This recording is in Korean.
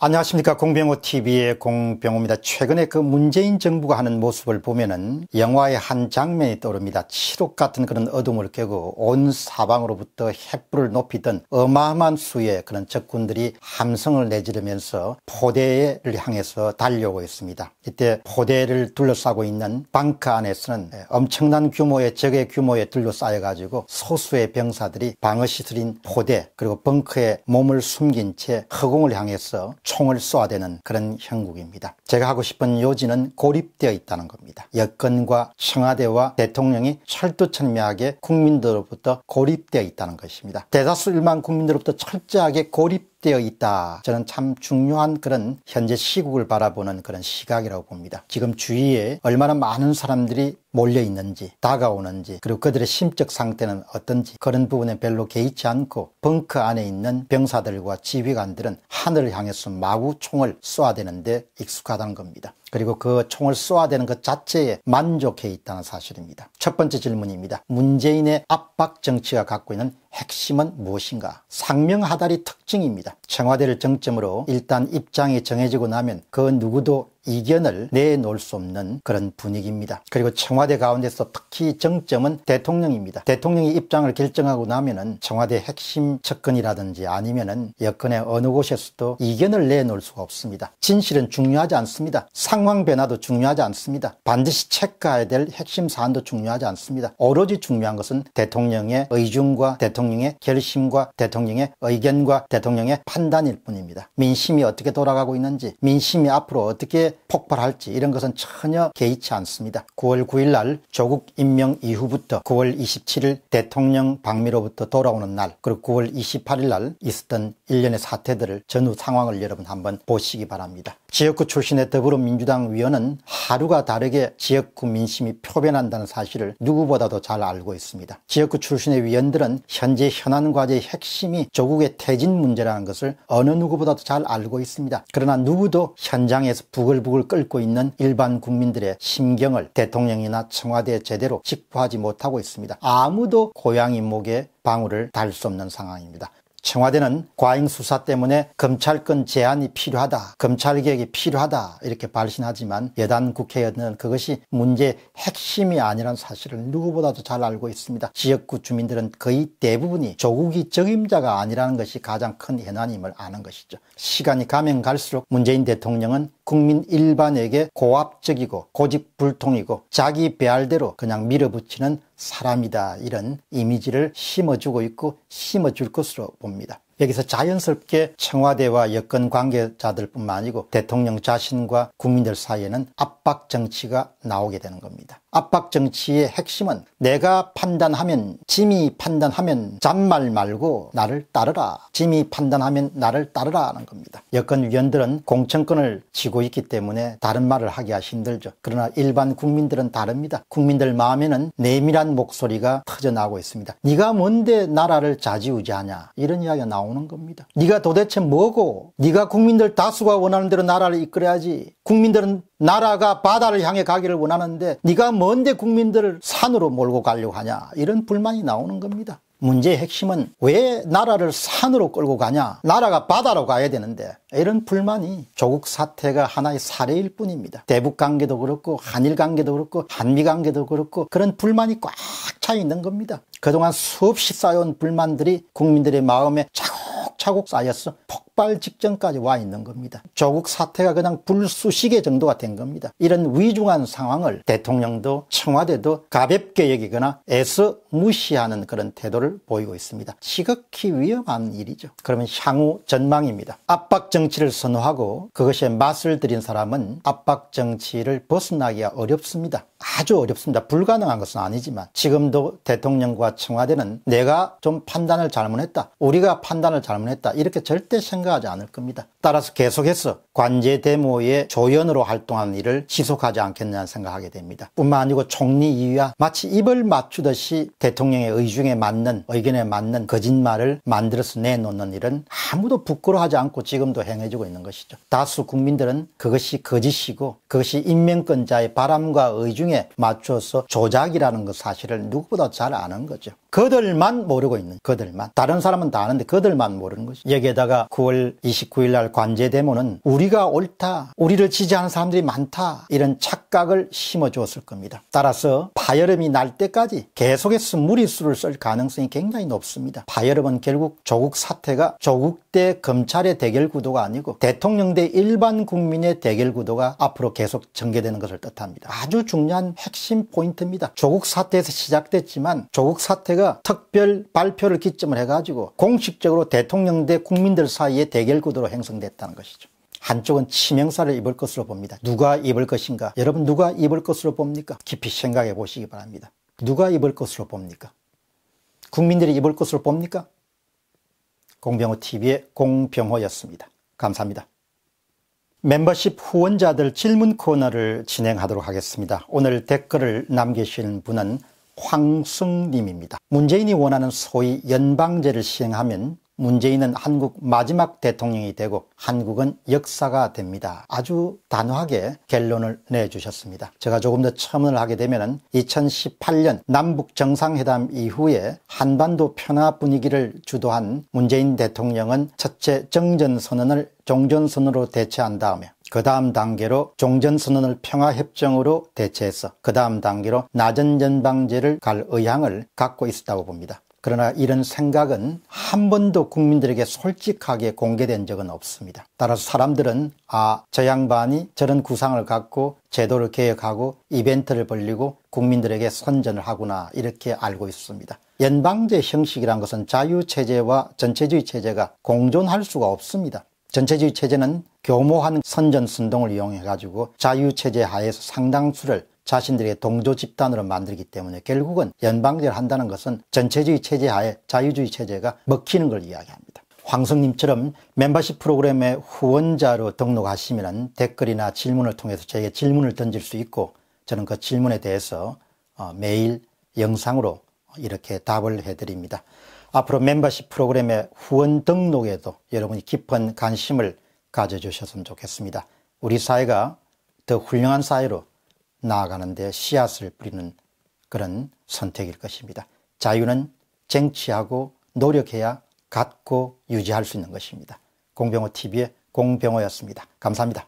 안녕하십니까 공병호 TV의 공병호입니다. 최근에 그 문재인 정부가 하는 모습을 보면은 영화의 한 장면이 떠오릅니다. 칠옥 같은 그런 어둠을 깨고 온 사방으로부터 햇불을 높이던 어마어마한 수의 그런 적군들이 함성을 내지르면서 포대를 향해서 달려오고 있습니다. 이때 포대를 둘러싸고 있는 방크 안에서는 엄청난 규모의 적의 규모에 둘러싸여가지고 소수의 병사들이 방어 시설인 포대 그리고 벙크에 몸을 숨긴 채 허공을 향해서 총을 쏘아대는 그런 형국입니다. 제가 하고 싶은 요지는 고립되어 있다는 겁니다. 여권과 청와대와 대통령이 철두철미하게 국민들로부터 고립되어 있다는 것입니다. 대다수 일반 국민들로부터 철저하게 고립 되어 있다. 저는 참 중요한 그런 현재 시국을 바라보는 그런 시각이라고 봅니다. 지금 주위에 얼마나 많은 사람들이 몰려 있는지, 다가오는지, 그리고 그들의 심적 상태는 어떤지 그런 부분에 별로 개의치 않고 벙크 안에 있는 병사들과 지휘관들은 하늘을 향해서 마구 총을 쏘아대는데 익숙하다는 겁니다. 그리고 그 총을 쏘아대는 것 그 자체에 만족해 있다는 사실입니다. 첫 번째 질문입니다. 문재인의 압박 정치가 갖고 있는 핵심은 무엇인가? 상명하달이 특징입니다. 청와대를 정점으로 일단 입장이 정해지고 나면 그 누구도 이견을 내놓을 수 없는 그런 분위기입니다. 그리고 청와대 가운데서 특히 정점은 대통령입니다. 대통령이 입장을 결정하고 나면은 청와대 핵심 측근이라든지 아니면은 여건의 어느 곳에서도 이견을 내놓을 수가 없습니다. 진실은 중요하지 않습니다. 상황 변화도 중요하지 않습니다. 반드시 체크해야 될 핵심 사안도 중요하지 않습니다. 오로지 중요한 것은 대통령의 의중과 대통령의 결심과 대통령의 의견과 대통령의 판단일 뿐입니다. 민심이 어떻게 돌아가고 있는지, 민심이 앞으로 어떻게 폭발할지 이런 것은 전혀 개의치 않습니다. 9월 9일 날 조국 임명 이후부터 9월 27일 대통령 방미로부터 돌아오는 날 그리고 9월 28일 날 있었던 일련의 사태들을 전후 상황을 여러분 한번 보시기 바랍니다. 지역구 출신의 더불어민주당 위원은 하루가 다르게 지역구 민심이 표변한다는 사실을 누구보다도 잘 알고 있습니다. 지역구 출신의 위원들은 현재 현안 과제의 핵심이 조국의 퇴진 문제라는 것을 어느 누구보다도 잘 알고 있습니다. 그러나 누구도 현장에서 북을 부글부글 끓고 있는 일반 국민들의 심경을 대통령이나 청와대에 제대로 직부하지 못하고 있습니다. 아무도 고양이 목에 방울을 달 수 없는 상황입니다. 청와대는 과잉 수사 때문에 검찰권 제한이 필요하다. 검찰개혁이 필요하다. 이렇게 발신하지만 여단 국회의원은 그것이 문제의 핵심이 아니라는 사실을 누구보다도 잘 알고 있습니다. 지역구 주민들은 거의 대부분이 조국이 적임자가 아니라는 것이 가장 큰 현안임을 아는 것이죠. 시간이 가면 갈수록 문재인 대통령은 국민 일반에게 고압적이고 고집불통이고 자기 배알대로 그냥 밀어붙이는 사람이다 이런 이미지를 심어주고 있고 심어줄 것으로 봅니다. 여기서 자연스럽게 청와대와 여권 관계자들 뿐만 아니고 대통령 자신과 국민들 사이에는 압박 정치가 나오게 되는 겁니다. 압박 정치의 핵심은 내가 판단하면 짐이 판단하면 잔말 말고 나를 따르라 짐이 판단하면 나를 따르라 하는 겁니다 여권위원들은 공천권을 쥐고 있기 때문에 다른 말을 하기가 힘들죠 그러나 일반 국민들은 다릅니다 국민들 마음에는 내밀한 목소리가 터져나오고 있습니다 네가 뭔데 나라를 좌지우지하냐 이런 이야기가 나오는 겁니다 네가 도대체 뭐고 네가 국민들 다수가 원하는 대로 나라를 이끌어야지 국민들은 나라가 바다를 향해 가기를 원하는데 네가 뭔데 국민들을 산으로 몰고 가려고 하냐 이런 불만이 나오는 겁니다. 문제의 핵심은 왜 나라를 산으로 끌고 가냐 나라가 바다로 가야 되는데 이런 불만이 조국 사태가 하나의 사례일 뿐입니다 대북 관계도 그렇고 한일 관계도 그렇고 한미 관계도 그렇고 그런 불만이 꽉 차 있는 겁니다 그동안 수없이 쌓여온 불만들이 국민들의 마음에 차곡차곡 쌓여서 폭 폭발 직전까지 와 있는 겁니다. 조국 사태가 그냥 불수시계 정도가 된 겁니다. 이런 위중한 상황을 대통령도 청와대도 가볍게 여기거나 애써 무시하는 그런 태도를 보이고 있습니다. 시극히 위험한 일이죠. 그러면 향후 전망입니다. 압박 정치를 선호하고 그것에 맛을 들인 사람은 압박 정치를 벗어나기가 어렵습니다. 아주 어렵습니다. 불가능한 것은 아니지만 지금도 대통령과 청와대는 내가 좀 판단을 잘못했다. 우리가 판단을 잘못했다. 이렇게 절대 생각하지 않을 겁니다. 따라서 계속해서 관제 데모의 조연으로 활동하는 일을 지속하지 않겠냐 생각하게 됩니다. 뿐만 아니고 총리 이유와 마치 입을 맞추듯이 대통령의 의중에 맞는 의견에 맞는 거짓말을 만들어서 내놓는 일은 아무도 부끄러워하지 않고 지금도 행해지고 있는 것이죠. 다수 국민들은 그것이 거짓이고 그것이 인명권자의 바람과 의중에 맞춰서 조작이라는 것 그 사실을 누구보다 잘 아는 거죠. 그들만 모르고 있는 그들만 다른 사람은 다 아는데 그들만 모르는 것이죠. 여기에다가 9월 29일 날 관제 대모는 우리가 옳다, 우리를 지지하는 사람들이 많다 이런 착각을 심어주었을 겁니다. 따라서 파열음이 날 때까지 계속해서 무리수를 쓸 가능성이 굉장히 높습니다. 파열음은 결국 조국 사태가 조국 대 검찰의 대결 구도가 아니고 대통령 대 일반 국민의 대결 구도가 앞으로 계속 전개되는 것을 뜻합니다. 아주 중요한 핵심 포인트입니다. 조국 사태에서 시작됐지만 조국 사태가 특별 발표를 기점을 해가지고 공식적으로 대통령 대 국민들 사이의 대결 구도로 형성 결정됐다는 것이죠. 한쪽은 치명사를 입을 것으로 봅니다. 누가 입을 것인가? 여러분 누가 입을 것으로 봅니까? 깊이 생각해 보시기 바랍니다. 누가 입을 것으로 봅니까? 국민들이 입을 것으로 봅니까? 공병호TV의 공병호였습니다. 감사합니다. 멤버십 후원자들 질문 코너를 진행하도록 하겠습니다. 오늘 댓글을 남기신 분은 황승님입니다. 문재인이 원하는 소위 연방제를 시행하면 문재인은 한국 마지막 대통령이 되고 한국은 역사가 됩니다. 아주 단호하게 결론을 내주셨습니다. 제가 조금 더 첨언을 하게 되면 2018년 남북 정상회담 이후에 한반도 평화 분위기를 주도한 문재인 대통령은 첫째 정전선언을 종전선으로 언 대체한 다음에 그 다음 단계로 종전선언을 평화협정으로 대체해서 그 다음 단계로 낮은 전방제를 갈 의향을 갖고 있었다고 봅니다. 그러나 이런 생각은 한 번도 국민들에게 솔직하게 공개된 적은 없습니다. 따라서 사람들은 아, 저 양반이 저런 구상을 갖고 제도를 개혁하고 이벤트를 벌리고 국민들에게 선전을 하구나 이렇게 알고 있습니다. 연방제 형식이란 것은 자유체제와 전체주의 체제가 공존할 수가 없습니다. 전체주의 체제는 교모한 선전순동을 이용해 가지고 자유체제 하에서 상당수를 자신들의 동조 집단으로 만들기 때문에 결국은 연방제를 한다는 것은 전체주의 체제 하에 자유주의 체제가 먹히는 걸 이야기합니다. 황성님처럼 멤버십 프로그램의 후원자로 등록하시면 댓글이나 질문을 통해서 저에게 질문을 던질 수 있고 저는 그 질문에 대해서 어, 매일 영상으로 이렇게 답을 해드립니다. 앞으로 멤버십 프로그램의 후원 등록에도 여러분이 깊은 관심을 가져주셨으면 좋겠습니다. 우리 사회가 더 훌륭한 사회로 나아가는데 씨앗을 뿌리는 그런 선택일 것입니다. 자유는 쟁취하고 노력해야 갖고 유지할 수 있는 것입니다. 공병호 TV의 공병호였습니다. 감사합니다.